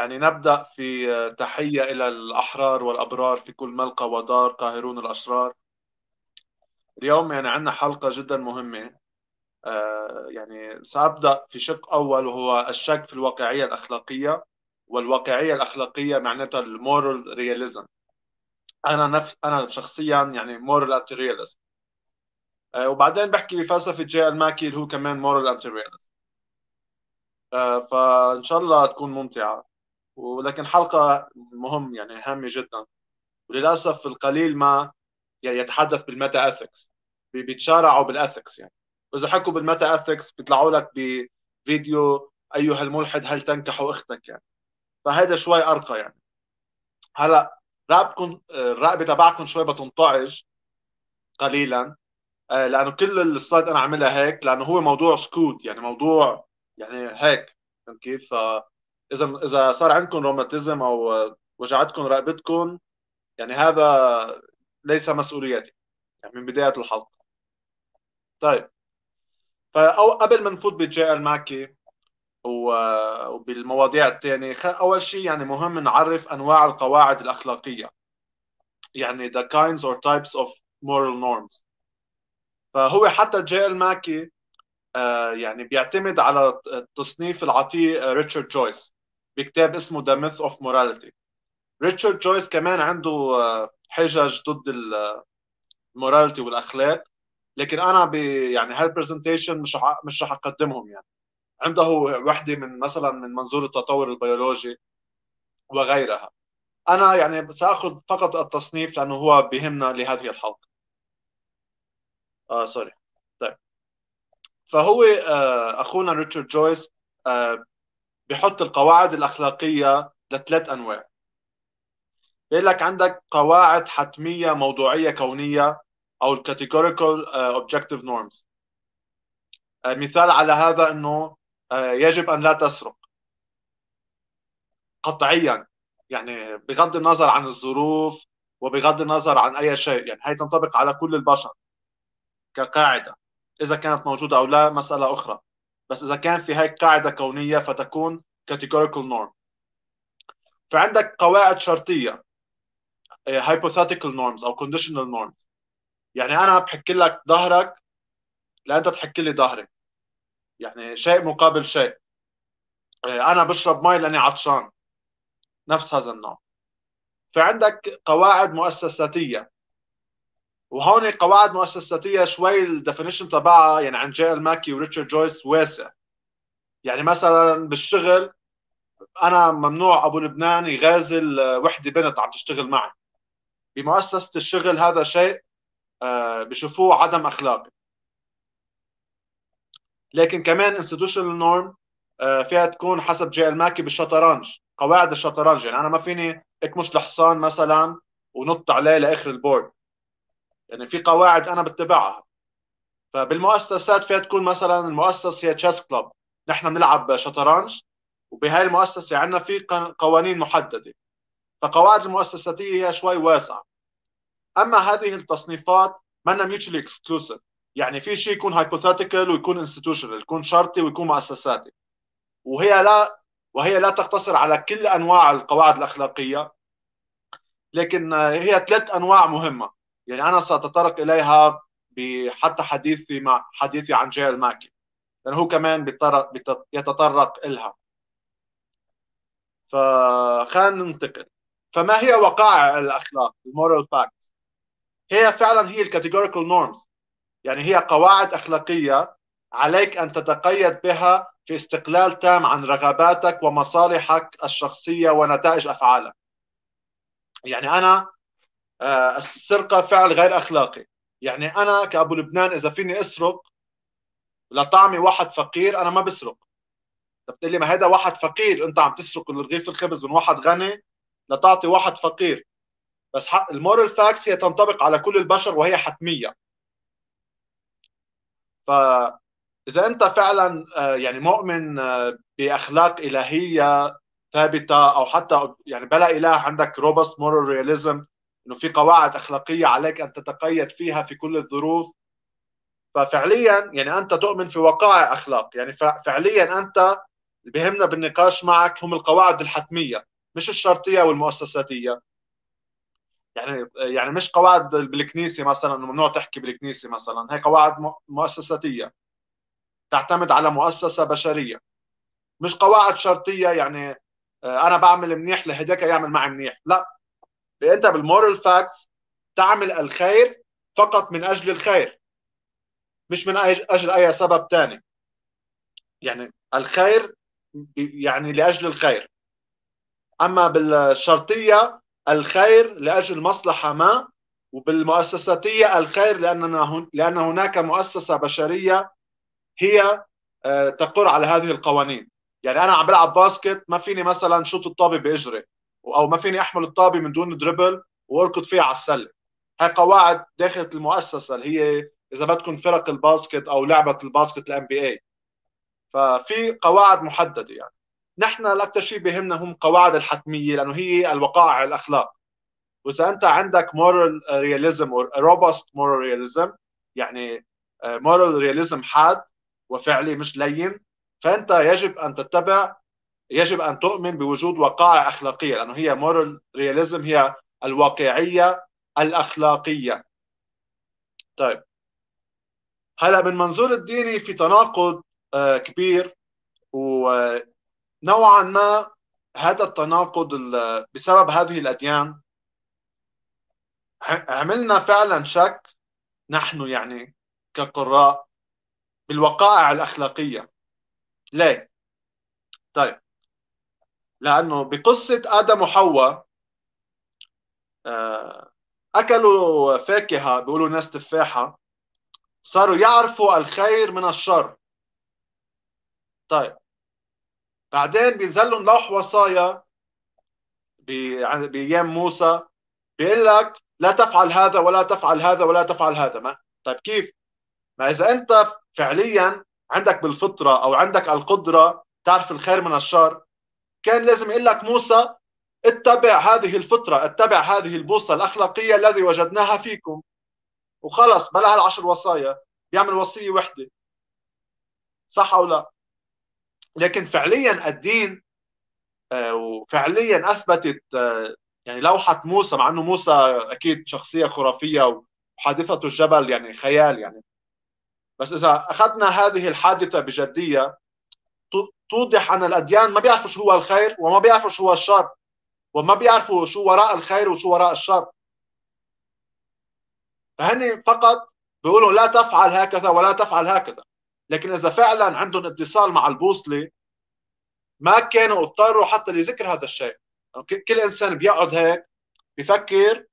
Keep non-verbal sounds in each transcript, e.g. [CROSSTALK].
يعني نبدأ في آه، تحية إلى الأحرار والأبرار في كل ملقى ودار قاهرون الأشرار اليوم يعني عندنا حلقة جدا مهمة آه، يعني سأبدأ في شق أول وهو الشك في الواقعية الأخلاقية والواقعية الأخلاقية معناتها المورال رياليزم أنا نفس أنا شخصيا يعني مورال أنتي آه، وبعدين بحكي بفلسفة جي الماكي اللي هو كمان مورال أنتي فان شاء الله تكون ممتعه ولكن حلقه مهم يعني هامه جدا وللاسف القليل ما يعني يتحدث بالميتا اثكس بيتشارعوا بالاثكس يعني واذا حكوا بالميتا اثكس بيطلعوا لك بفيديو ايها الملحد هل تنكح اختك يعني فهذا شوي ارقى يعني هلا رقبكم الرقبه تبعكم شوي بتنطعج قليلا آه، لانه كل السلايد انا عاملها هيك لانه هو موضوع سكوت يعني موضوع يعني هيك كيف ف اذا اذا صار عندكم روماتيزم او آه، وجعتكم رقبتكم يعني هذا ليس مسؤوليتي يعني من بدايه الحلقه طيب فأو قبل ما نفوت بجي ال ماكي وبالمواضيع الثانية أول شيء يعني مهم نعرف أنواع القواعد الأخلاقية يعني the kinds or types of moral norms فهو حتى جي ال ماكي آه، يعني بيعتمد على التصنيف العتيق ريتشارد آه، جويس بكتاب اسمه ذا ميث اوف موراليتي ريتشارد جويس كمان عنده آه، حجج ضد الموراليتي آه، والاخلاق لكن انا ب يعني هالبرزنتيشن مش مش رح اقدمهم يعني عنده وحده من مثلا من منظور التطور البيولوجي وغيرها انا يعني ساخذ فقط التصنيف لانه هو بهمنا لهذه الحلقه اه سوري طيب فهو آه، اخونا ريتشارد جويس بحط القواعد الاخلاقيه لثلاث انواع بيقول لك عندك قواعد حتميه موضوعيه كونيه او categorical uh, objective norms uh, مثال على هذا انه uh, يجب ان لا تسرق قطعيا يعني بغض النظر عن الظروف وبغض النظر عن اي شيء يعني هي تنطبق على كل البشر كقاعده اذا كانت موجوده او لا مساله اخرى بس اذا كان في هيك قاعده كونيه فتكون categorical norm فعندك قواعد شرطيه آه، hypothetical norms او conditional norms يعني انا بحكي لك ظهرك لانت تحكي لي ظهري يعني شيء مقابل شيء آه، انا بشرب مي لاني عطشان نفس هذا النوع فعندك قواعد مؤسساتيه وهون قواعد مؤسساتيه شوي الديفينيشن تبعها يعني عن ال ماكي وريتشارد جويس واسع يعني مثلا بالشغل انا ممنوع ابو لبنان يغازل آه، وحده بنت عم تشتغل معي بمؤسسه الشغل هذا شيء آه، بشوفوه عدم اخلاقي لكن كمان انستتيوشنال آه، نورم فيها تكون حسب جي ال ماكي بالشطرنج قواعد الشطرنج يعني انا ما فيني اكمش الحصان مثلا ونط عليه لاخر البورد يعني في قواعد انا بتبعها فبالمؤسسات فيها تكون مثلا المؤسسه هي تشيس كلوب نحن بنلعب شطرنج وبهاي المؤسسه عندنا في قوانين محدده فقواعد المؤسساتيه هي شوي واسعه اما هذه التصنيفات انها ميوتشلي اكسكلوسيف يعني في شيء يكون هايبوثيتيكال ويكون انستتيوشنال يكون شرطي ويكون مؤسساتي وهي لا وهي لا تقتصر على كل انواع القواعد الاخلاقيه لكن هي ثلاث انواع مهمه يعني أنا سأتطرق إليها حتى حديثي مع حديثي عن جيل ماكي لأنه هو كمان بيتطرق يتطرق إلها فخلينا ننتقل فما هي وقائع الأخلاق المورال فاكتس هي فعلا هي الكاتيجوريكال نورمز يعني هي قواعد أخلاقية عليك أن تتقيد بها في استقلال تام عن رغباتك ومصالحك الشخصية ونتائج أفعالك يعني أنا آه، السرقه فعل غير اخلاقي يعني انا كابو لبنان اذا فيني اسرق لطعمي واحد فقير انا ما بسرق طب بتقول لي ما هذا واحد فقير انت عم تسرق رغيف الخبز من واحد غني لتعطي واحد فقير بس المورال فاكس هي تنطبق على كل البشر وهي حتميه ف اذا انت فعلا آه، يعني مؤمن آه، باخلاق الهيه ثابته او حتى يعني بلا اله عندك روبست مورال رياليزم انه في قواعد اخلاقيه عليك ان تتقيد فيها في كل الظروف ففعليا يعني انت تؤمن في وقائع اخلاق يعني فعليا انت اللي بهمنا بالنقاش معك هم القواعد الحتميه مش الشرطيه والمؤسساتيه يعني يعني مش قواعد بالكنيسه مثلا ممنوع تحكي بالكنيسه مثلا هي قواعد مؤسساتيه تعتمد على مؤسسه بشريه مش قواعد شرطيه يعني آه، انا بعمل منيح لهداك يعمل معي منيح لا لان انت بالمورال فاكتس تعمل الخير فقط من اجل الخير مش من اجل اي سبب ثاني يعني الخير يعني لاجل الخير اما بالشرطيه الخير لاجل مصلحه ما وبالمؤسساتيه الخير لاننا لان هناك مؤسسه بشريه هي آه، تقر على هذه القوانين يعني انا عم بلعب باسكت ما فيني مثلا شوط الطابه باجري او ما فيني احمل الطابه من دون دربل واركض فيها على السله هاي قواعد داخل المؤسسه اللي هي اذا بدكم فرق الباسكت او لعبه الباسكت الام بي اي ففي قواعد محدده يعني نحن الاكثر شيء بيهمنا هم قواعد الحتميه لانه هي الوقائع الاخلاق واذا انت عندك مورال رياليزم روبست مورال رياليزم يعني مورال آه، رياليزم حاد وفعلي مش لين فانت يجب ان تتبع يجب ان تؤمن بوجود وقائع اخلاقيه لانه هي مورال رياليزم هي الواقعيه الاخلاقيه. طيب هلا من منظور الديني في تناقض آه، كبير ونوعا آه، ما هذا التناقض بسبب هذه الاديان عملنا فعلا شك نحن يعني كقراء بالوقائع الاخلاقيه ليه؟ طيب لأنه بقصة آدم وحواء آه، أكلوا فاكهة بيقولوا ناس تفاحة صاروا يعرفوا الخير من الشر طيب بعدين بينزل لوح وصايا يعني بايام موسى بيقول لك لا تفعل هذا ولا تفعل هذا ولا تفعل هذا ما طيب كيف؟ ما اذا انت فعليا عندك بالفطره او عندك القدره تعرف الخير من الشر كان لازم يقول لك موسى اتبع هذه الفطرة اتبع هذه البوصة الأخلاقية الذي وجدناها فيكم وخلص بلا هالعشر وصايا بيعمل وصية وحدة صح أو لا لكن فعليا الدين آه، وفعليا أثبتت آه، يعني لوحة موسى مع أنه موسى أكيد شخصية خرافية وحادثة الجبل يعني خيال يعني بس إذا أخذنا هذه الحادثة بجدية توضح ان الاديان ما بيعرفوا شو هو الخير وما بيعرفوا شو هو الشر وما بيعرفوا شو وراء الخير وشو وراء الشر فهني فقط بيقولوا لا تفعل هكذا ولا تفعل هكذا لكن اذا فعلا عندهم اتصال مع البوصله ما كانوا اضطروا حتى لذكر هذا الشيء يعني كل انسان بيقعد هيك بفكر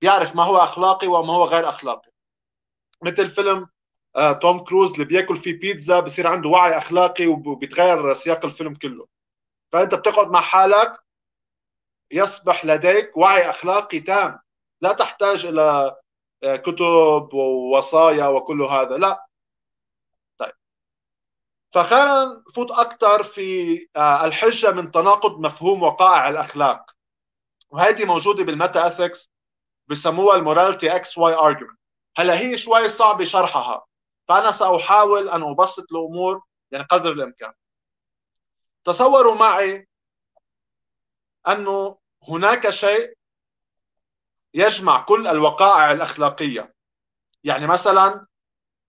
بيعرف ما هو اخلاقي وما هو غير اخلاقي مثل فيلم آه، توم كروز اللي بياكل فيه بيتزا بصير عنده وعي اخلاقي وبيتغير سياق الفيلم كله فانت بتقعد مع حالك يصبح لديك وعي اخلاقي تام لا تحتاج الى آه، كتب ووصايا وكل هذا لا طيب فخلينا نفوت اكثر في آه، الحجه من تناقض مفهوم وقائع الاخلاق وهذه موجوده بالميتا اثكس بسموها الموراليتي اكس واي ارجيومنت هلا هي شوي صعبه شرحها فأنا سأحاول أن أبسط الأمور يعني قدر الإمكان تصوروا معي أنه هناك شيء يجمع كل الوقائع الأخلاقية يعني مثلا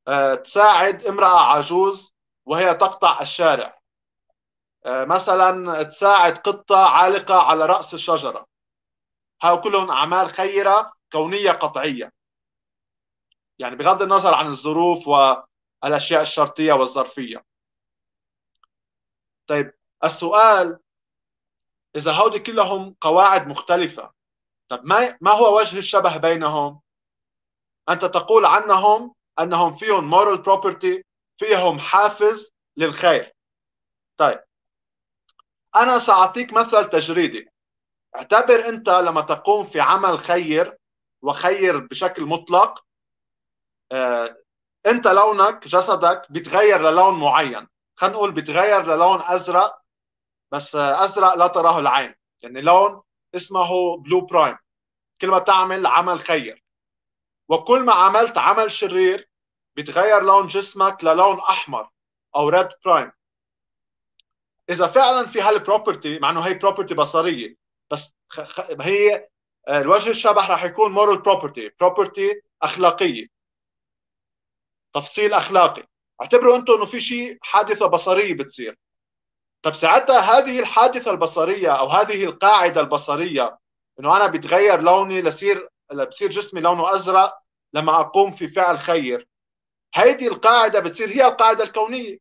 آه، تساعد امرأة عجوز وهي تقطع الشارع آه، مثلا تساعد قطة عالقة على رأس الشجرة هؤلاء كلهم أعمال خيرة كونية قطعية يعني بغض النظر عن الظروف والاشياء الشرطيه والظرفيه طيب السؤال اذا هودي كلهم قواعد مختلفه طب ما ما هو وجه الشبه بينهم انت تقول عنهم انهم فيهم moral property فيهم حافز للخير طيب انا ساعطيك مثل تجريدي اعتبر انت لما تقوم في عمل خير وخير بشكل مطلق آه، انت لونك جسدك بيتغير للون معين خلينا نقول بيتغير للون ازرق بس ازرق لا تراه العين يعني لون اسمه بلو برايم كل ما تعمل عمل خير وكل ما عملت عمل شرير بيتغير لون جسمك للون احمر او ريد برايم اذا فعلا في هالبروبرتي مع انه هي بروبرتي بصريه بس هي آه، الوجه الشبح راح يكون مورال بروبرتي بروبرتي اخلاقيه تفصيل اخلاقي اعتبروا انتم انه في شيء حادثه بصريه بتصير طب ساعتها هذه الحادثه البصريه او هذه القاعده البصريه انه انا بتغير لوني لصير بصير جسمي لونه ازرق لما اقوم في فعل خير هيدي القاعده بتصير هي القاعده الكونيه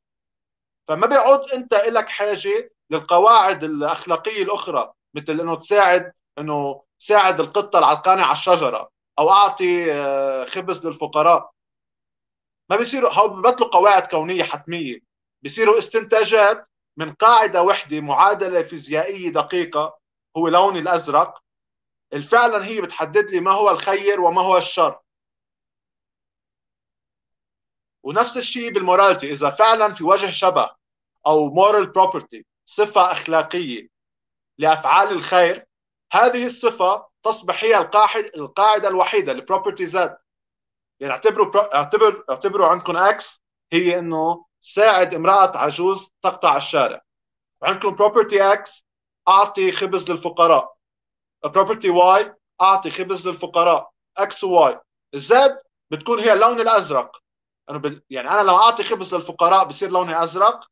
فما بيعود انت لك حاجه للقواعد الاخلاقيه الاخرى مثل انه تساعد انه ساعد القطه العلقانه على الشجره او اعطي آه، خبز للفقراء ما بيصيروا ببطلوا قواعد كونيه حتميه بيصيروا استنتاجات من قاعده وحده معادله فيزيائيه دقيقه هو لون الازرق فعلا هي بتحدد لي ما هو الخير وما هو الشر ونفس الشيء بالموراليتي اذا فعلا في وجه شبه او مورال بروبرتي صفه اخلاقيه لافعال الخير هذه الصفه تصبح هي القاعده القاعده الوحيده البروبرتي ذات يعني اعتبروا اعتبر اعتبروا عندكم اكس هي انه ساعد امراه عجوز تقطع الشارع عندكم بروبرتي اكس اعطي خبز للفقراء بروبرتي واي اعطي خبز للفقراء اكس وواي الزد بتكون هي اللون الازرق انا يعني انا لما اعطي خبز للفقراء بصير لوني ازرق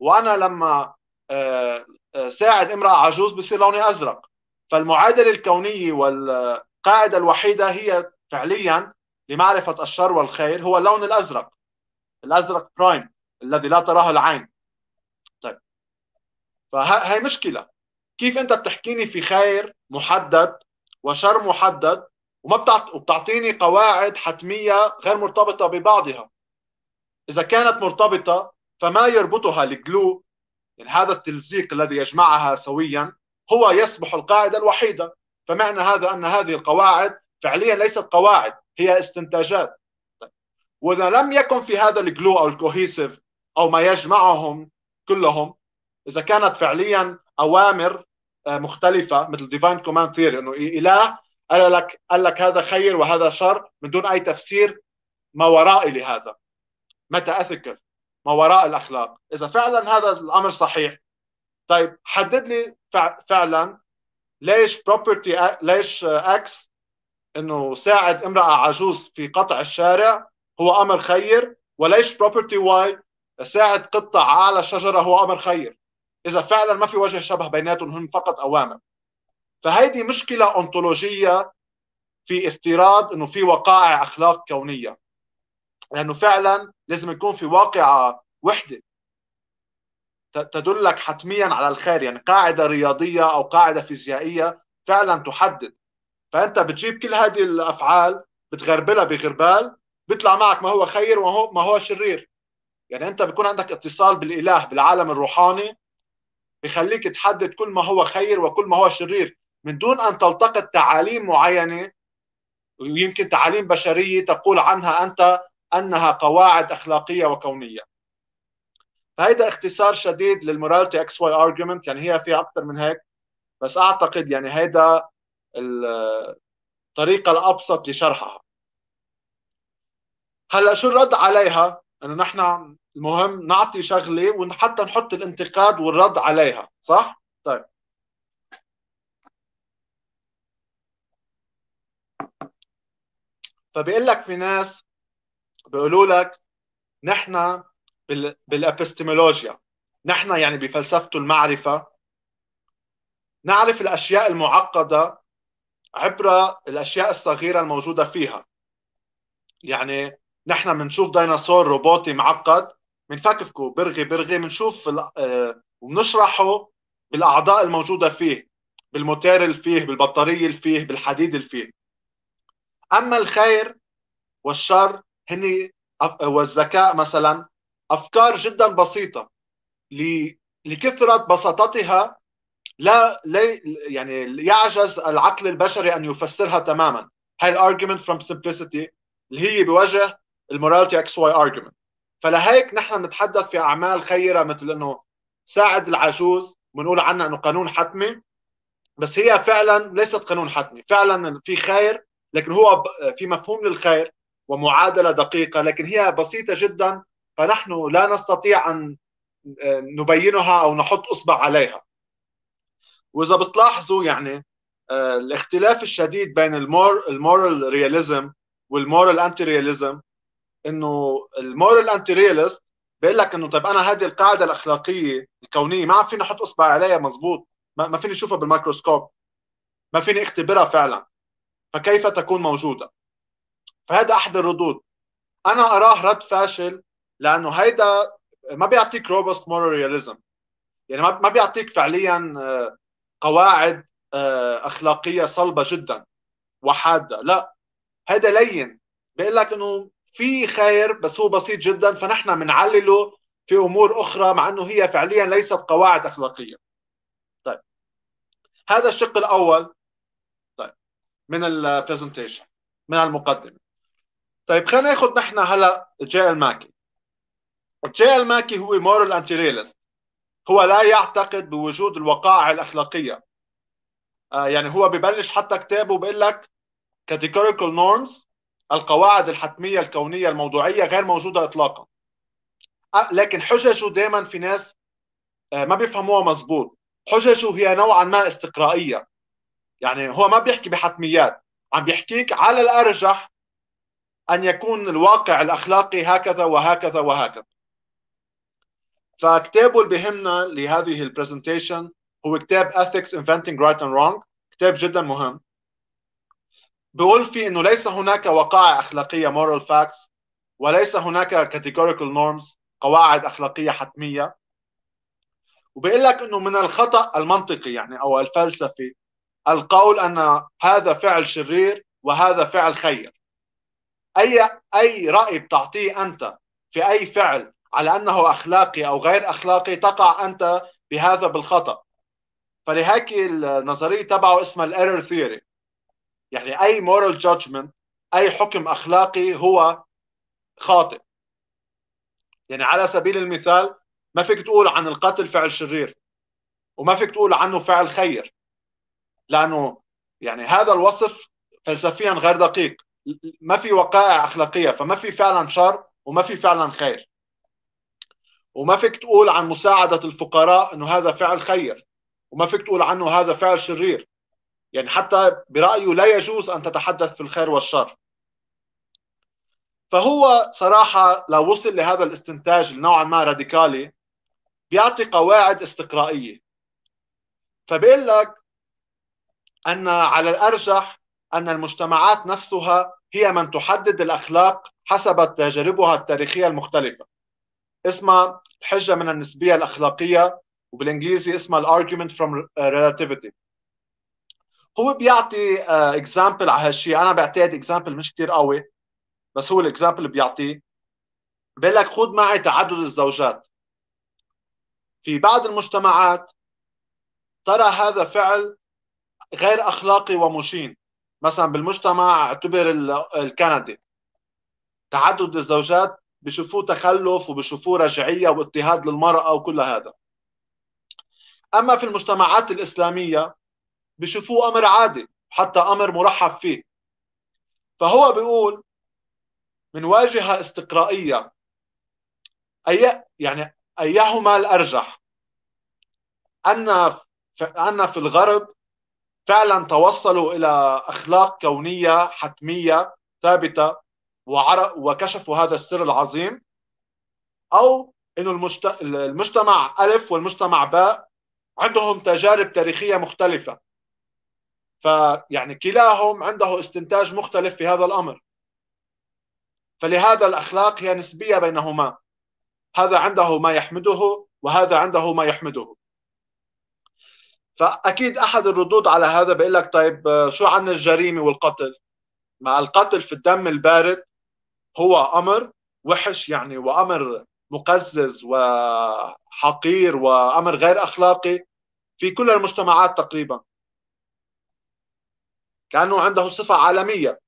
وانا لما آه، آه، ساعد امراه عجوز بصير لوني ازرق فالمعادله الكونيه والقاعده الوحيده هي فعليا لمعرفة الشر والخير هو اللون الأزرق الأزرق برايم الذي لا تراه العين طيب فهي مشكلة كيف أنت بتحكيني في خير محدد وشر محدد وما بتعط... وبتعطيني قواعد حتمية غير مرتبطة ببعضها إذا كانت مرتبطة فما يربطها الجلو يعني هذا التلزيق الذي يجمعها سويا هو يصبح القاعدة الوحيدة فمعنى هذا أن هذه القواعد فعليا ليست قواعد هي استنتاجات واذا لم يكن في هذا الجلو او الكوهيسيف او ما يجمعهم كلهم اذا كانت فعليا اوامر آه، مختلفه مثل ديفاين كوماند ثيري انه اله قال لك قال لك هذا خير وهذا شر من دون اي تفسير ما ورائي لهذا متى اثيكال ما وراء الاخلاق اذا فعلا هذا الامر صحيح طيب حدد لي فعلا ليش بروبرتي ليش اكس انه ساعد امراه عجوز في قطع الشارع هو امر خير وليش بروبرتي واي ساعد قطه على شجره هو امر خير اذا فعلا ما في وجه شبه بيناتهم هم فقط اوامر فهيدي مشكله انطولوجيه في افتراض انه في وقائع اخلاق كونيه لانه فعلا لازم يكون في واقعه وحده تدلك حتميا على الخير يعني قاعده رياضيه او قاعده فيزيائيه فعلا تحدد فانت بتجيب كل هذه الافعال بتغربلها بغربال بيطلع معك ما هو خير وما ما هو شرير يعني انت بيكون عندك اتصال بالاله بالعالم الروحاني بخليك تحدد كل ما هو خير وكل ما هو شرير من دون ان تلتقط تعاليم معينه ويمكن تعاليم بشريه تقول عنها انت انها قواعد اخلاقيه وكونيه فهيدا اختصار شديد للمورالتي اكس واي ارجيومنت يعني هي في اكثر من هيك بس اعتقد يعني هيدا الطريقة الأبسط لشرحها هلا شو الرد عليها؟ انه نحن المهم نعطي شغله وحتى نحط الانتقاد والرد عليها، صح؟ طيب فبيقول لك في ناس بيقولوا لك نحن بالابستيمولوجيا نحن يعني بفلسفه المعرفه نعرف الاشياء المعقده عبر الاشياء الصغيره الموجوده فيها يعني نحن بنشوف ديناصور روبوتي معقد بنفكفكه برغي برغي بنشوف آه، وبنشرحه بالاعضاء الموجوده فيه بالموتير اللي فيه بالبطاريه اللي فيه بالحديد اللي فيه اما الخير والشر هن والذكاء مثلا افكار جدا بسيطه لكثره بساطتها لا, لا يعني يعجز العقل البشري ان يفسرها تماما هاي الارجيومنت فروم سمبلسيتي اللي هي بوجه الموراليتي اكس واي ارجيومنت فلهيك نحن نتحدث في اعمال خيره مثل انه ساعد العجوز بنقول عنها انه قانون حتمي بس هي فعلا ليست قانون حتمي فعلا في خير لكن هو في مفهوم للخير ومعادله دقيقه لكن هي بسيطه جدا فنحن لا نستطيع ان آه، نبينها او نحط اصبع عليها واذا بتلاحظوا يعني آه، الاختلاف الشديد بين المور المورال رياليزم والمورال انتي رياليزم انه المورال انتي رياليست بيقول لك انه طيب انا هذه القاعده الاخلاقيه الكونيه ما عم فيني احط اصبعي عليها مزبوط ما فيني اشوفها بالميكروسكوب ما فيني اختبرها فعلا فكيف تكون موجوده فهذا احد الردود انا اراه رد فاشل لانه هيدا ما بيعطيك روبست مورال رياليزم يعني ما بيعطيك فعليا آه، قواعد آه، اخلاقيه صلبه جدا وحاده لا هذا لين بيقول لك انه في خير بس هو بسيط جدا فنحن بنعلله في امور اخرى مع انه هي فعليا ليست قواعد اخلاقيه طيب هذا الشق الاول طيب من البرزنتيشن من المقدمه طيب خلينا ناخذ نحن هلا جاي الماكي جاي الماكي هو مورال انتيريالست هو لا يعتقد بوجود الوقائع الاخلاقيه آه، يعني هو ببلش حتى كتابه بيقول لك categorical norms القواعد الحتميه الكونيه الموضوعيه غير موجوده اطلاقا آه، لكن حججه دائما في ناس آه، ما بيفهموها مزبوط حججه هي نوعا ما استقرائيه يعني هو ما بيحكي بحتميات عم بيحكيك على الارجح ان يكون الواقع الاخلاقي هكذا وهكذا وهكذا فكتابه اللي بيهمنا لهذه البرزنتيشن هو كتاب Ethics Inventing Right and Wrong كتاب جدا مهم بقول فيه انه ليس هناك وقائع اخلاقيه moral facts وليس هناك categorical norms قواعد اخلاقيه حتميه وبيقول لك انه من الخطا المنطقي يعني او الفلسفي القول ان هذا فعل شرير وهذا فعل خير اي اي راي بتعطيه انت في اي فعل على انه اخلاقي او غير اخلاقي تقع انت بهذا بالخطا فلهيك النظريه تبعه اسمها الايرور ثيوري يعني اي مورال جادجمنت اي حكم اخلاقي هو خاطئ يعني على سبيل المثال ما فيك تقول عن القتل فعل شرير وما فيك تقول عنه فعل خير لانه يعني هذا الوصف فلسفيا غير دقيق ما في وقائع اخلاقيه فما في فعلا شر وما في فعلا خير وما فيك تقول عن مساعدة الفقراء انه هذا فعل خير وما فيك تقول عنه هذا فعل شرير يعني حتى برأيه لا يجوز أن تتحدث في الخير والشر فهو صراحة لو وصل لهذا الاستنتاج نوعا ما راديكالي بيعطي قواعد استقرائية فبيقول لك أن على الأرجح أن المجتمعات نفسها هي من تحدد الأخلاق حسب تجاربها التاريخية المختلفة اسمها الحجه من النسبيه الاخلاقيه وبالانجليزي اسمها الارجيومنت فروم ريلاتيفيتي هو بيعطي اكزامبل آه، على هالشيء انا بعتقد اكزامبل مش كثير قوي بس هو الاكزامبل اللي بيعطيه بيقول لك خذ معي تعدد الزوجات في بعض المجتمعات ترى هذا فعل غير اخلاقي ومشين مثلا بالمجتمع اعتبر الكندي تعدد الزوجات بشوفوه تخلف وبشوفوه رجعيه واضطهاد للمراه وكل هذا اما في المجتمعات الاسلاميه بشوفوه امر عادي حتى امر مرحب فيه فهو بيقول من واجهه استقرائيه اي يعني ايهما الارجح ان ان في الغرب فعلا توصلوا الى اخلاق كونيه حتميه ثابته وكشفوا هذا السر العظيم او انه المجت... المجتمع الف والمجتمع باء عندهم تجارب تاريخيه مختلفه فيعني كلاهم عنده استنتاج مختلف في هذا الامر فلهذا الاخلاق هي نسبيه بينهما هذا عنده ما يحمده وهذا عنده ما يحمده فاكيد احد الردود على هذا بيقول لك طيب آه، شو عن الجريمه والقتل مع القتل في الدم البارد هو امر وحش يعني وامر مقزز وحقير وامر غير اخلاقي في كل المجتمعات تقريبا كانه عنده صفه عالميه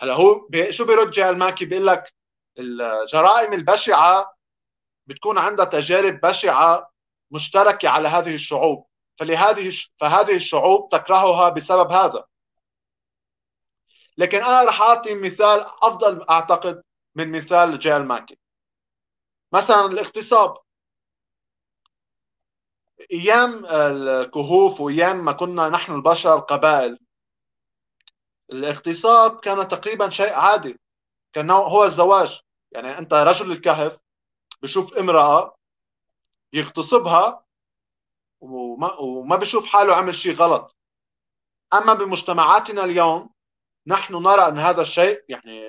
هلا هو شو بيرجع الماكي بيقول لك الجرائم البشعه بتكون عندها تجارب بشعه مشتركه على هذه الشعوب فلهذه فهذه الشعوب تكرهها بسبب هذا لكن انا رح اعطي مثال افضل اعتقد من مثال جيل ماكي مثلا الاغتصاب ايام الكهوف وايام ما كنا نحن البشر قبائل الاغتصاب كان تقريبا شيء عادي كان هو الزواج يعني انت رجل الكهف بشوف امراه يغتصبها وما, وما بشوف حاله عمل شيء غلط اما بمجتمعاتنا اليوم نحن نرى ان هذا الشيء يعني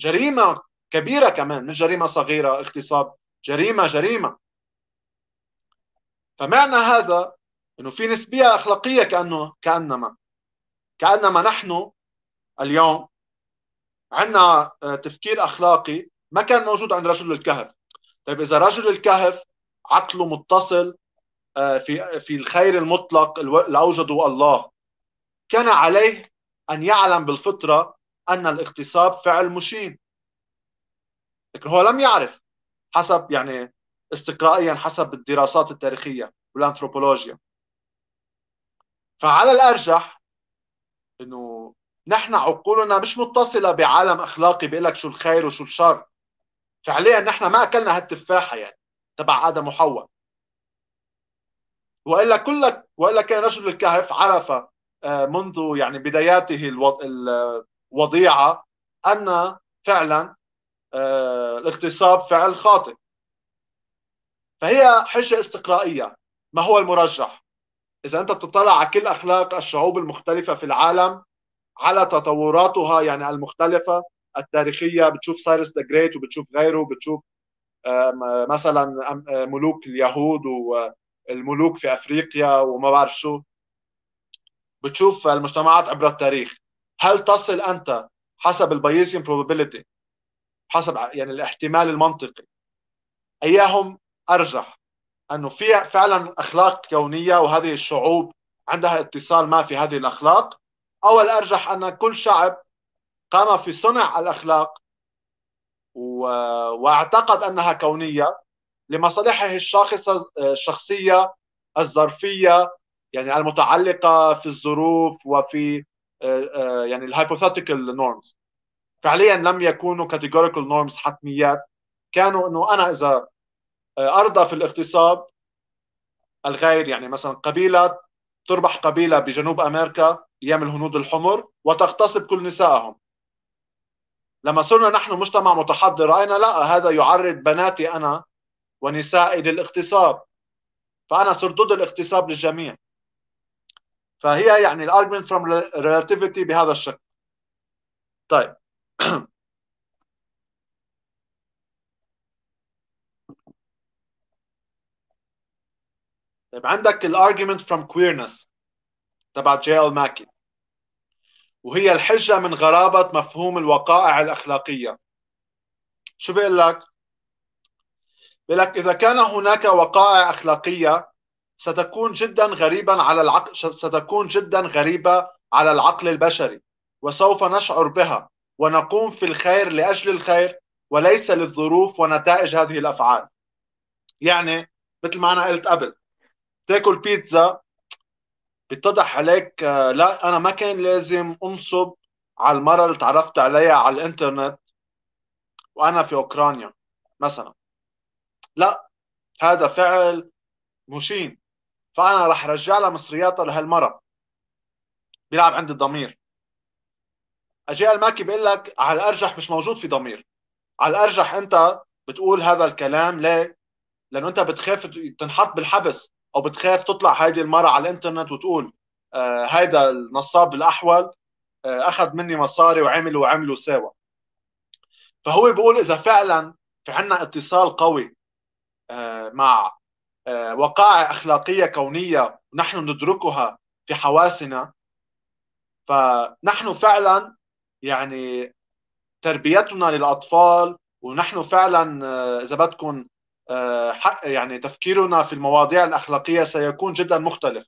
جريمه كبيره كمان مش جريمه صغيره اغتصاب جريمه جريمه فمعنى هذا انه في نسبيه اخلاقيه كانه كانما كانما نحن اليوم عندنا آه، تفكير اخلاقي ما كان موجود عند رجل الكهف طيب اذا رجل الكهف عقله متصل آه، في في الخير المطلق اللي اوجده الله كان عليه أن يعلم بالفطرة أن الاغتصاب فعل مشين لكن هو لم يعرف حسب يعني استقرائيا حسب الدراسات التاريخية والأنثروبولوجيا فعلى الأرجح أنه نحن عقولنا مش متصلة بعالم أخلاقي بيقول لك شو الخير وشو الشر فعليا نحن ما أكلنا هالتفاحة يعني تبع آدم وحواء وإلا كلك وإلا كان رجل الكهف عرف آه، منذ يعني بداياته الوضيعه ان فعلا آه، الاغتصاب فعل خاطئ فهي حجه استقرائيه ما هو المرجح اذا انت بتطلع على كل اخلاق الشعوب المختلفه في العالم على تطوراتها يعني المختلفه التاريخيه بتشوف سايرس ذا جريت وبتشوف غيره بتشوف آه، مثلا ملوك اليهود والملوك في افريقيا وما بعرف شو بتشوف المجتمعات عبر التاريخ هل تصل انت حسب البايسيان probability حسب يعني الاحتمال المنطقي اياهم ارجح انه في فعلا اخلاق كونيه وهذه الشعوب عندها اتصال ما في هذه الاخلاق او الارجح ان كل شعب قام في صنع الاخلاق و... واعتقد انها كونيه لمصالحه الشاخصه الشخصيه الظرفيه يعني المتعلقه في الظروف وفي آه، آه، يعني الهايبوثيتيكال نورمز فعليا لم يكونوا كاتيجوريكال نورمز حتميات كانوا انه انا اذا آه، ارضى في الاغتصاب الغير يعني مثلا قبيله تربح قبيله بجنوب امريكا ايام الهنود الحمر وتغتصب كل نسائهم لما صرنا نحن مجتمع متحضر راينا لا هذا يعرض بناتي انا ونسائي للاغتصاب فانا صرت ضد الاغتصاب للجميع فهي يعني الارجمنت فروم relativity بهذا الشق طيب [CLEARS THROAT] طيب عندك الارجمنت فروم queerness تبع جي ال ماكي وهي الحجة من غرابة مفهوم الوقائع الأخلاقية شو بيقول لك؟ بيقول لك إذا كان هناك وقائع أخلاقية ستكون جدا غريبا على العقل ستكون جدا غريبة على العقل البشري وسوف نشعر بها ونقوم في الخير لأجل الخير وليس للظروف ونتائج هذه الأفعال يعني مثل ما أنا قلت قبل تاكل بيتزا بيتضح عليك آه، لا أنا ما كان لازم أنصب على المرة اللي تعرفت عليها على الإنترنت وأنا في أوكرانيا مثلا لا هذا فعل مشين فانا راح ارجع لها مصرياتها لهالمره بيلعب عند الضمير اجي الماكي بيقول لك على الارجح مش موجود في ضمير على الارجح انت بتقول هذا الكلام ليه؟ لانه انت بتخاف تنحط بالحبس او بتخاف تطلع هيدي المره على الانترنت وتقول آه هيدا النصاب الاحول آه اخذ مني مصاري وعمل وعمل وساوى فهو بيقول اذا فعلا في عنا اتصال قوي آه مع آه، وقائع اخلاقيه كونيه نحن ندركها في حواسنا فنحن فعلا يعني تربيتنا للاطفال ونحن فعلا آه، اذا بدكم آه، يعني تفكيرنا في المواضيع الاخلاقيه سيكون جدا مختلف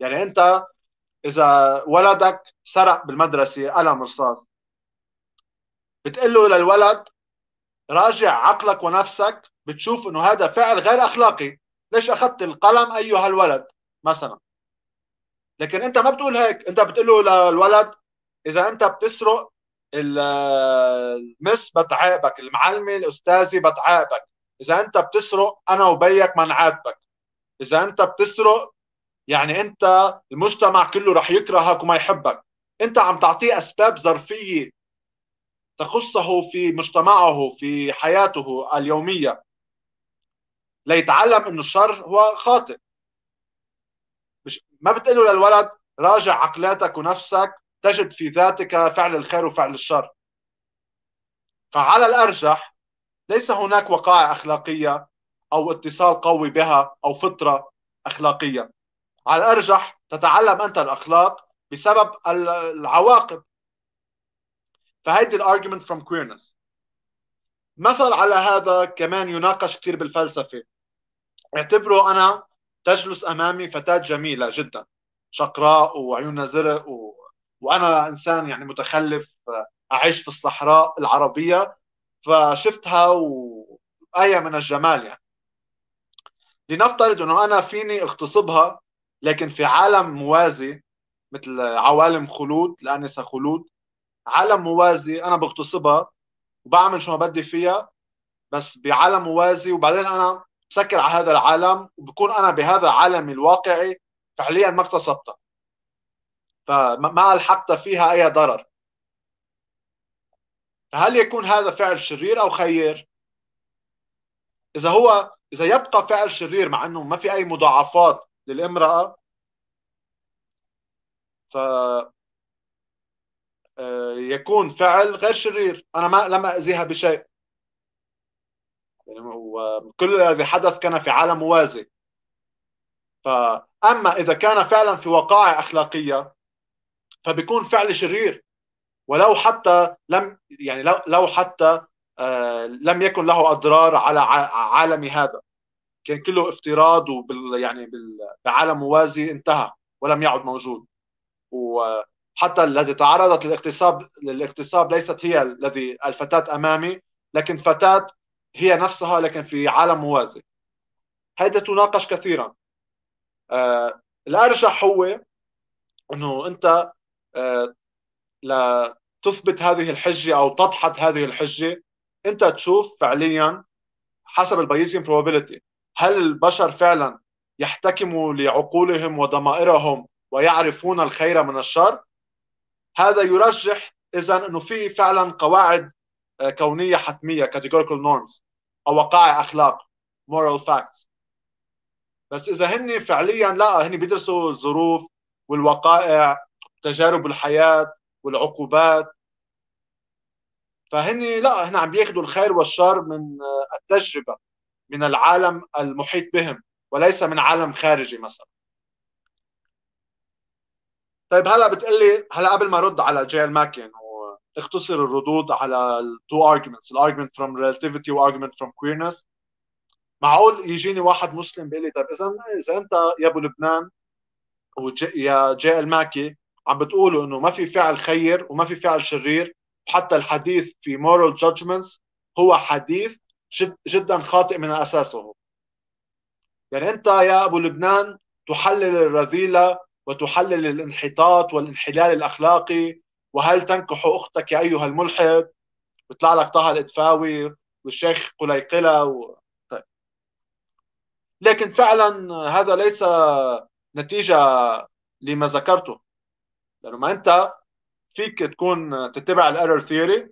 يعني انت اذا ولدك سرق بالمدرسه قلم رصاص بتقول له للولد راجع عقلك ونفسك بتشوف انه هذا فعل غير اخلاقي ليش اخذت القلم ايها الولد مثلا لكن انت ما بتقول هيك انت بتقول له للولد اذا انت بتسرق المس بتعاقبك المعلمه الاستاذه بتعاقبك اذا انت بتسرق انا وبيك ما نعاتبك اذا انت بتسرق يعني انت المجتمع كله رح يكرهك وما يحبك انت عم تعطيه اسباب ظرفيه تخصه في مجتمعه في حياته اليوميه ليتعلم انه الشر هو خاطئ مش ما بتقله للولد راجع عقلاتك ونفسك تجد في ذاتك فعل الخير وفعل الشر فعلى الارجح ليس هناك وقائع اخلاقيه او اتصال قوي بها او فطره اخلاقيه على الارجح تتعلم انت الاخلاق بسبب العواقب فهيدي الارجيومنت فروم كويرنس مثل على هذا كمان يناقش كثير بالفلسفه اعتبره انا تجلس امامي فتاه جميله جدا شقراء وعيونها زرق و... وانا انسان يعني متخلف اعيش في الصحراء العربيه فشفتها وآية من الجمال يعني لنفترض انه انا فيني اغتصبها لكن في عالم موازي مثل عوالم خلود الانسه خلود عالم موازي انا بغتصبها وبعمل شو ما بدي فيها بس بعالم موازي وبعدين انا بسكر على هذا العالم وبكون انا بهذا عالمي الواقعي فعليا ما اغتصبتها فما الحقت فيها اي ضرر فهل يكون هذا فعل شرير او خير؟ اذا هو اذا يبقى فعل شرير مع انه ما في اي مضاعفات للامراه ف آه، يكون فعل غير شرير انا ما لم اذيها بشيء يعني وكل الذي حدث كان في عالم موازي فأما إذا كان فعلا في وقائع أخلاقية فبيكون فعل شرير ولو حتى لم يعني لو, لو حتى آه لم يكن له أضرار على عالم هذا كان كله افتراض وبال يعني بعالم موازي انتهى ولم يعد موجود وحتى الذي تعرضت للاغتصاب للاغتصاب ليست هي الذي الفتاة أمامي لكن فتاة هي نفسها لكن في عالم موازي هذا تناقش كثيرا آه الارجح هو انه انت آه لتثبت هذه الحجه او تضحد هذه الحجه انت تشوف فعليا حسب البايزين probability هل البشر فعلا يحتكموا لعقولهم وضمائرهم ويعرفون الخير من الشر هذا يرجح اذا انه في فعلا قواعد آه، كونيه حتميه categorical norms او وقائع اخلاق moral facts بس اذا هن فعليا لا هن بيدرسوا الظروف والوقائع تجارب الحياه والعقوبات فهن لا هن عم بياخذوا الخير والشر من آه، التجربه من العالم المحيط بهم وليس من عالم خارجي مثلا طيب هلا بتقلي هلا قبل ما ارد على جيل ماكين اختصر الردود على two arguments الارجمنت from relativity وargument from queerness معقول يجيني واحد مسلم بيقول لي طيب اذا اذا انت يا ابو لبنان يا جاي الماكي عم بتقولوا انه ما في فعل خير وما في فعل شرير وحتى الحديث في moral judgments هو حديث جد جدا خاطئ من اساسه يعني انت يا ابو لبنان تحلل الرذيله وتحلل الانحطاط والانحلال الاخلاقي وهل تنكح اختك ايها الملحد بيطلع لك طه الادفاوي والشيخ قليقله و... طيب. لكن فعلا هذا ليس نتيجه لما ذكرته لانه ما انت فيك تكون تتبع الايرور ثيوري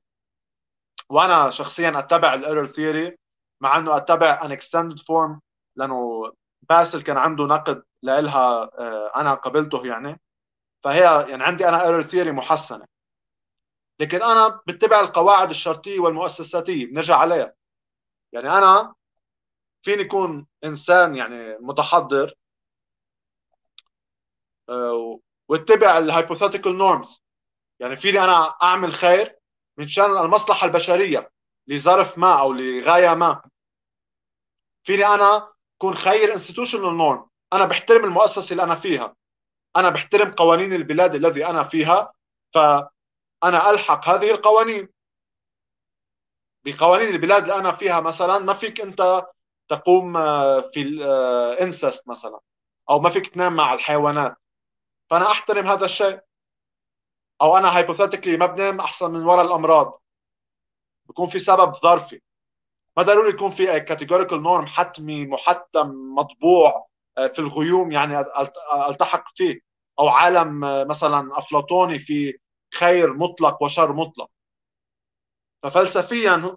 وانا شخصيا اتبع الايرور ثيوري مع انه اتبع ان اكستندد فورم لانه باسل كان عنده نقد لإلها آه، انا قبلته يعني فهي يعني عندي انا ايرور ثيوري محسنه لكن انا بتبع القواعد الشرطيه والمؤسساتيه بنرجع عليها يعني انا فيني يكون انسان يعني متحضر آه، واتبع الهايبوثيتيكال نورمز يعني فيني انا اعمل خير من شان المصلحه البشريه لظرف ما او لغايه ما فيني انا كون خير انستتيوشنال نورم انا بحترم المؤسسه اللي انا فيها انا بحترم قوانين البلاد الذي انا فيها ف انا الحق هذه القوانين بقوانين البلاد اللي انا فيها مثلا ما فيك انت تقوم آه، في الانسست آه، مثلا او ما فيك تنام مع الحيوانات فانا احترم هذا الشيء او انا هايبوثيتيكلي ما بنام احسن من وراء الامراض بكون في سبب ظرفي ما ضروري يكون في كاتيجوريكال نورم حتمي محتم مطبوع آه، في الغيوم يعني التحق فيه او عالم مثلا افلاطوني في خير مطلق وشر مطلق ففلسفيا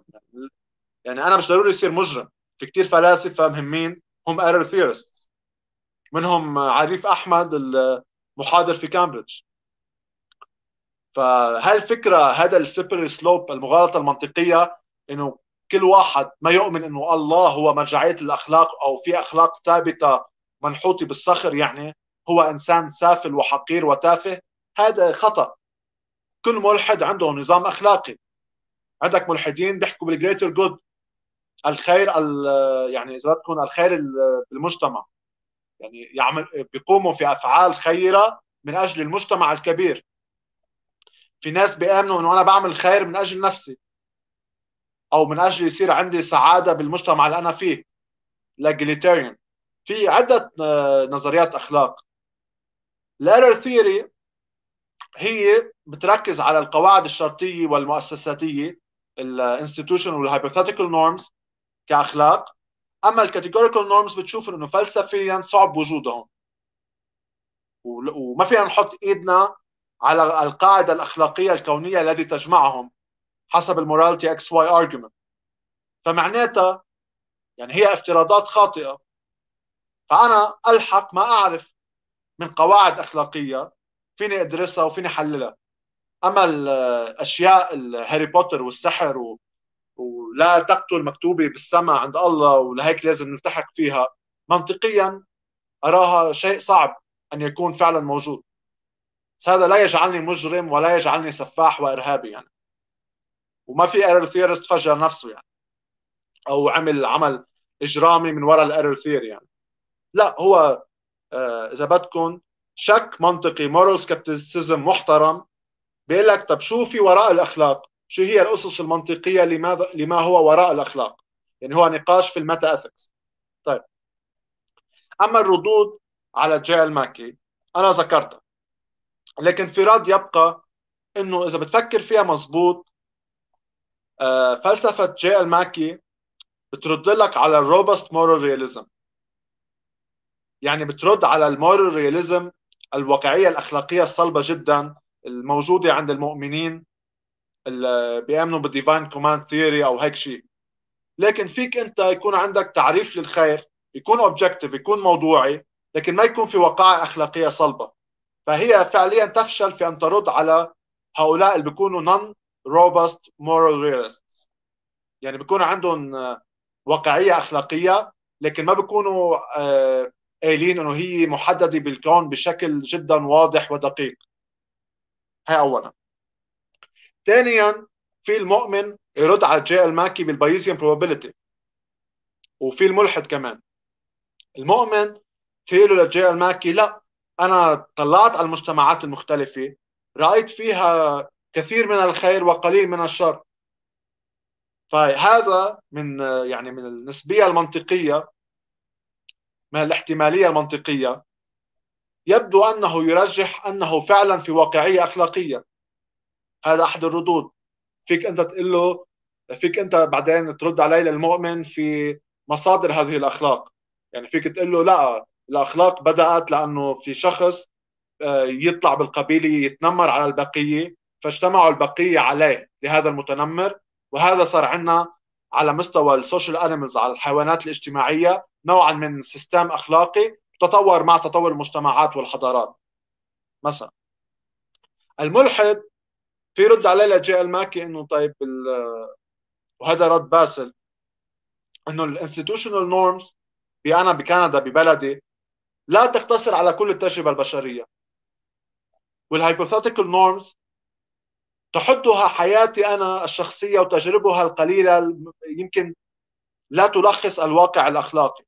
يعني انا مش ضروري يصير مجرم في كتير فلاسفه مهمين هم ايرور ثيرست منهم عريف احمد المحاضر في كامبريدج فهل فكرة هذا السبري سلوب المغالطة المنطقية انه كل واحد ما يؤمن انه الله هو مرجعية الاخلاق او في اخلاق ثابتة منحوطة بالصخر يعني هو انسان سافل وحقير وتافه هذا خطأ كل ملحد عنده نظام اخلاقي عندك ملحدين بيحكوا بالجريتر جود الخير يعني اذا بدكم الخير بالمجتمع يعني يعمل بيقوموا في افعال خيره من اجل المجتمع الكبير في ناس بيامنوا انه انا بعمل خير من اجل نفسي او من اجل يصير عندي سعاده بالمجتمع اللي انا فيه لاجليتيريان في عده آه، نظريات اخلاق الايرور ثيوري هي بتركز على القواعد الشرطيه والمؤسساتيه الانستتيوشن والهايبوثيتيكال نورمز كاخلاق اما الكاتيجوريكال نورمز بتشوف انه فلسفيا صعب وجودهم وما فينا نحط ايدنا على القاعده الاخلاقيه الكونيه التي تجمعهم حسب الموراليتي اكس واي ارجيومنت فمعناتها يعني هي افتراضات خاطئه فانا الحق ما اعرف من قواعد اخلاقيه فيني ادرسها وفيني احللها اما الاشياء هاري بوتر والسحر و... ولا تقتل مكتوبه بالسماء عند الله ولهيك لازم نلتحق فيها منطقيا اراها شيء صعب ان يكون فعلا موجود بس هذا لا يجعلني مجرم ولا يجعلني سفاح وارهابي يعني وما في ايرل ثيرست فجر نفسه يعني او عمل عمل اجرامي من وراء الايرل ثيري يعني لا هو آه، اذا بدكم شك منطقي مورال سكبتسيزم محترم بيقول لك طب شو في وراء الاخلاق؟ شو هي الاسس المنطقيه لماذا لما هو وراء الاخلاق؟ يعني هو نقاش في الميتا اثكس. طيب اما الردود على جاي الماكي انا ذكرتها لكن في رد يبقى انه اذا بتفكر فيها مزبوط آه، فلسفه جاي الماكي بترد لك على الروبست مورال رياليزم يعني بترد على المورال رياليزم الواقعيه الاخلاقيه الصلبه جدا الموجوده عند المؤمنين اللي بيامنوا بالديفاين كوماند ثيوري او هيك شيء لكن فيك انت يكون عندك تعريف للخير يكون اوبجكتيف يكون موضوعي لكن ما يكون في وقائع اخلاقيه صلبه فهي فعليا تفشل في ان ترد على هؤلاء اللي بيكونوا نون روبست مورال ريالست يعني بيكون عندهم واقعيه اخلاقيه لكن ما بيكونوا آه، قايلين انه هي محدده بالكون بشكل جدا واضح ودقيق هي اولا ثانيا في المؤمن يرد على جي الماكي بالبايزيان بروبابيلتي وفي الملحد كمان المؤمن له لجي الماكي لا انا طلعت على المجتمعات المختلفه رايت فيها كثير من الخير وقليل من الشر فهذا من يعني من النسبيه المنطقيه من الاحتماليه المنطقيه يبدو أنه يرجح أنه فعلا في واقعية أخلاقية هذا أحد الردود فيك أنت تقول له فيك أنت بعدين ترد عليه للمؤمن في مصادر هذه الأخلاق يعني فيك تقول له لا الأخلاق بدأت لأنه في شخص آه، يطلع بالقبيلة يتنمر على البقية فاجتمعوا البقية عليه لهذا المتنمر وهذا صار عندنا على مستوى السوشيال انيمالز على الحيوانات الاجتماعية نوعا من سيستم أخلاقي تطور مع تطور المجتمعات والحضارات مثلا الملحد في رد عليه لجي الماكي انه طيب وهذا رد باسل انه الانستتيوشنال نورمز انا بكندا ببلدي لا تقتصر على كل التجربه البشريه والهايبوثيتيكال نورمز تحدها حياتي انا الشخصيه وتجربها القليله يمكن لا تلخص الواقع الاخلاقي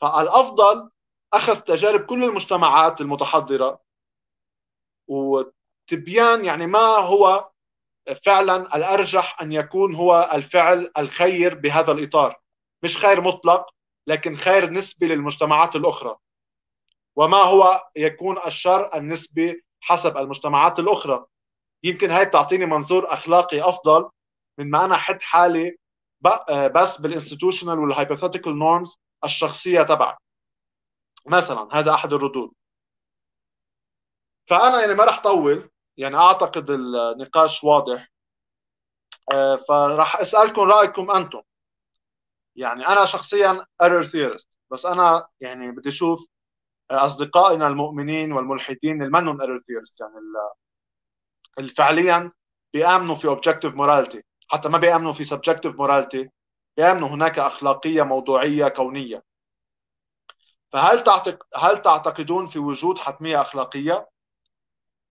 فالافضل اخذ تجارب كل المجتمعات المتحضره وتبيان يعني ما هو فعلا الارجح ان يكون هو الفعل الخير بهذا الاطار مش خير مطلق لكن خير نسبي للمجتمعات الاخرى وما هو يكون الشر النسبي حسب المجتمعات الاخرى يمكن هاي بتعطيني منظور اخلاقي افضل من ما انا حد حالي بس بالانستتيوشنال والهايبوثيتيكال نورمز الشخصية تبعك مثلا هذا أحد الردود فأنا يعني ما رح طول يعني أعتقد النقاش واضح آه، فرح أسألكم رأيكم أنتم يعني أنا شخصيا error theorist بس أنا يعني بدي أشوف أصدقائنا المؤمنين والملحدين اللي منهم error theorist يعني اللي فعليا بيآمنوا في objective morality حتى ما بيآمنوا في subjective morality كان هناك أخلاقية موضوعية كونية فهل تعتقد هل تعتقدون في وجود حتمية أخلاقية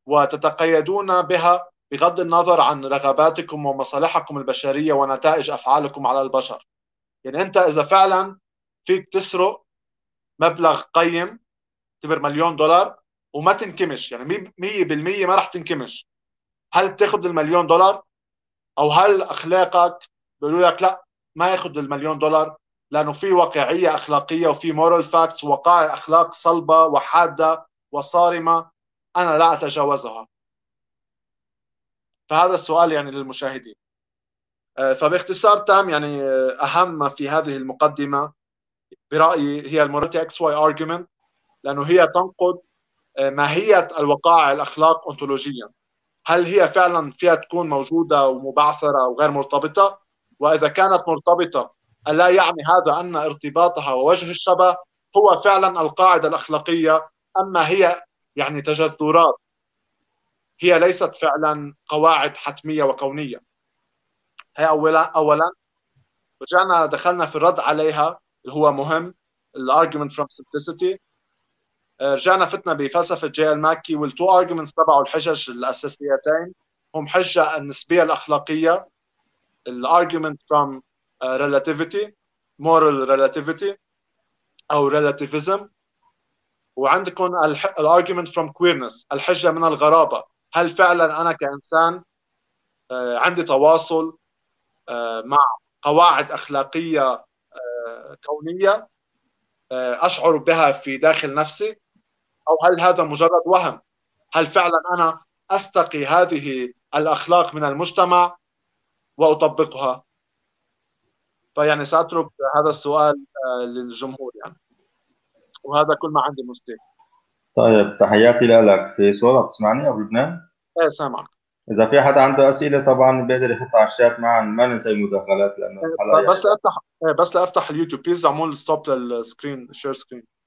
وتتقيدون بها بغض النظر عن رغباتكم ومصالحكم البشرية ونتائج أفعالكم على البشر يعني أنت إذا فعلا فيك تسرق مبلغ قيم تبر مليون دولار وما تنكمش يعني مية بالمية ما راح تنكمش هل تاخذ المليون دولار أو هل أخلاقك بيقولوا لك لا ما ياخذ المليون دولار لانه في واقعيه اخلاقيه وفي مورال فاكتس وقائع اخلاق صلبه وحاده وصارمه انا لا اتجاوزها فهذا السؤال يعني للمشاهدين آه، فباختصار تام يعني آه، اهم ما في هذه المقدمه برايي هي المورتي اكس واي ارجيومنت لانه هي تنقد آه، ماهيه الوقائع الاخلاق انتولوجيا هل هي فعلا فيها تكون موجوده ومبعثره وغير مرتبطه وإذا كانت مرتبطة ألا يعني هذا أن ارتباطها ووجه الشبه هو فعلا القاعدة الأخلاقية أما هي يعني تجذرات هي ليست فعلا قواعد حتمية وكونية هي أولا أولا رجعنا دخلنا في الرد عليها اللي هو مهم ال argument from simplicity رجعنا فتنا بفلسفة جي ال ماكي والتو arguments تبعه الحجج الأساسيتين هم حجة النسبية الأخلاقية الارجيومنت from uh, relativity moral relativity او relativism وعندكم الارجيومنت from queerness الحجه من الغرابه هل فعلا انا كانسان uh, عندي تواصل uh, مع قواعد اخلاقيه كونيه اشعر بها في داخل نفسي او هل هذا مجرد وهم هل فعلا انا استقي هذه الاخلاق من المجتمع واطبقها فيعني طيب، ساترك هذا السؤال آه، للجمهور يعني وهذا كل ما عندي مستيك طيب تحياتي لك في سؤال تسمعني ابو لبنان؟ ايه سامعك اذا في حدا عنده اسئله طبعا بيقدر يحط على الشات معنا ما ننسى المداخلات لانه الحلقه بس يعني. بس لافتح اليوتيوب بليز اعمل ستوب للسكرين شير سكرين